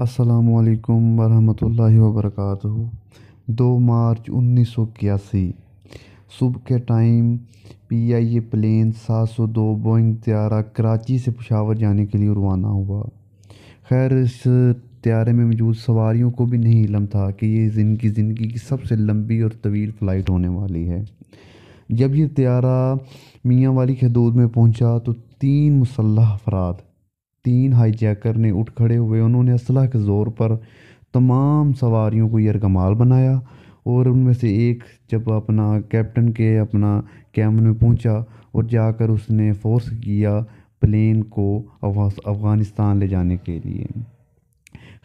असलकम वरहमतुल्लाहि वबरकत दो मार्च उन्नीस सौ इक्यासी सुबह के time P I A plan सात सौ दो बोइंग त्यारा कराची से पशावर जाने के लिए रवाना हुआ खैर इस त्यारे में मौजूद सवारियों को भी नहीं इलम था कि ये जिनकी ज़िंदगी की सबसे लंबी और तवील फ़्लाइट होने वाली है जब ये त्यारा मियाँ वाली खदूद में पहुँचा तो तीन मुसल्ह अफराद तीन हाईजैकर ने उठ खड़े हुए उन्होंने असलह के ज़ोर पर तमाम सवारियों को यरगमाल बनाया और उनमें से एक जब अपना कैप्टन के अपना कैमन में पहुंचा और जाकर उसने फोर्स किया प्लेन को अफ़गानिस्तान ले जाने के लिए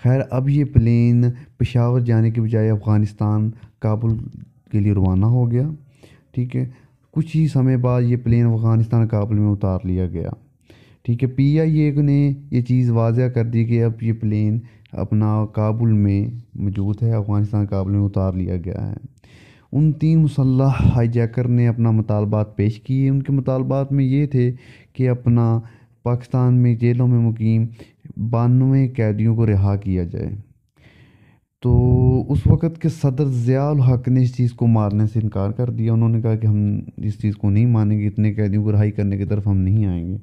खैर अब ये प्लेन पेशावर जाने के बजाय अफ़गानिस्तान काबुल के लिए रवाना हो गया ठीक है कुछ ही समय बाद ये प्लेन अफ़गानिस्तान काबुल में उतार लिया गया ठीक है पी आई ए ने ये चीज़ वाजह कर दी कि अब ये प्लेन अपना काबुल में मौजूद है अफ़गानिस्तान काबुल में उतार लिया गया है उन तीन मुसल्ह हाईजैकर ने अपना मुतालबात पेश किए उनके मतालबात में ये थे कि अपना पाकिस्तान में जेलों में मुकीम बानवे कैदियों को रिहा किया जाए तो उस वक़्त के सदर ज़ियाल हक ने इस चीज़ को मारने से इनकार कर दिया उन्होंने कहा कि हम इस चीज़ को नहीं मानेंगे इतने कैदियों को रिहाई करने की तरफ हम नहीं आएंगे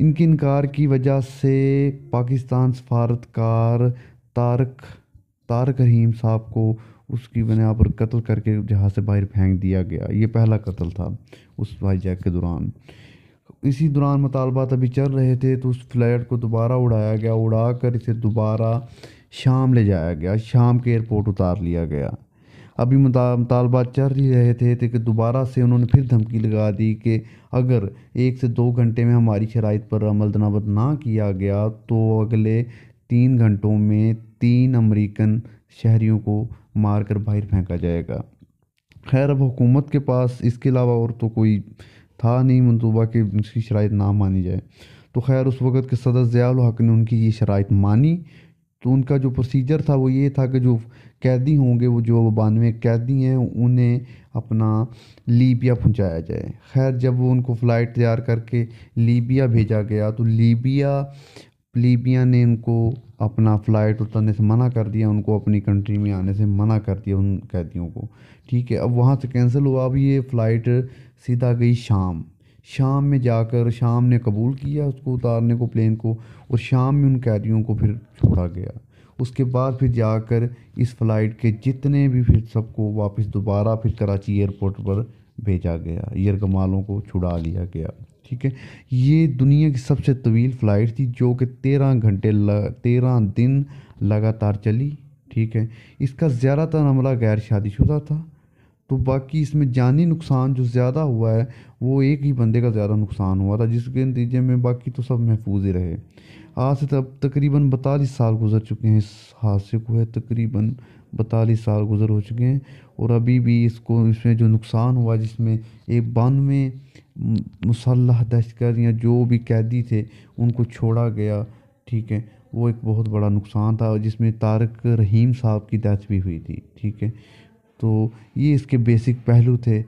इनके इनकार की वजह से पाकिस्तान सफारतकार तारक तारक रहीम साहब को उसकी बना पर कत्ल करके जहाज़ से बाहर फेंक दिया गया ये पहला कत्ल था उस हाईजैक के दौरान इसी दौरान मुतालबात अभी चल रहे थे तो उस फ्लैट को दोबारा उड़ाया गया उड़ा कर इसे दोबारा शाम ले जाया गया शाम के एयरपोर्ट उतार लिया गया अभी मुतालबा चल ही रहे थे कि दोबारा से उन्होंने फिर धमकी लगा दी कि अगर एक से दो घंटे में हमारी शराइ पर अमल दरामद ना किया गया तो अगले तीन घंटों में तीन अमरीकन शहरीों को मार कर बाहर फेंका जाएगा खैर अब हुकूमत के पास इसके अलावा और तो कोई था नहीं मनसूबा कि उसकी शराइ ना मानी जाए तो खैर उस वक़्त के सदर ज़ियाल हक ने उनकी ये शराइ मानी तो उनका जो प्रोसीजर था वो ये था कि जो कैदी होंगे वो जो बानवे कैदी हैं उन्हें अपना लीबिया पहुंचाया जाए खैर जब वो उनको फ़्लाइट तैयार करके लीबिया भेजा गया तो लीबिया लीबिया ने उनको अपना फ़्लाइट उतरने से मना कर दिया उनको अपनी कंट्री में आने से मना कर दिया उन कैदियों को ठीक है अब वहाँ से कैंसिल हुआ अब ये फ़्लाइट सीधा गई शाम शाम में जाकर शाम ने कबूल किया उसको उतारने को प्लेन को और शाम में उन कैदियों को फिर छोड़ा गया उसके बाद फिर जाकर इस फ़्लाइट के जितने भी फिर सबको वापस दोबारा फिर कराची एयरपोर्ट पर भेजा गया यरगमालों को छुड़ा लिया गया ठीक है ये दुनिया की सबसे तवील फ़्लाइट थी जो कि तेरह घंटे तेरह दिन लगातार चली ठीक है इसका ज़्यादातर हमला गैर शादीशुदा था तो बाकी इसमें जानी नुकसान जो ज़्यादा हुआ है वो एक ही बंदे का ज़्यादा नुकसान हुआ था जिसके नतीजे में बाकी तो सब महफूज ही रहे आज से तब तकरीबन बतालीस साल गुजर चुके हैं इस हादसे को है तकरीबन बतालीस साल गुजर हो चुके हैं और अभी भी इसको इसमें जो नुकसान हुआ जिसमें एक बानवे मुसलह दहशतगर्द या जो भी कैदी थे उनको छोड़ा गया ठीक है वो एक बहुत बड़ा नुकसान था जिसमें तारक रहीम साहब की डेथ भी हुई थी ठीक है तो ये इसके बेसिक पहलू थे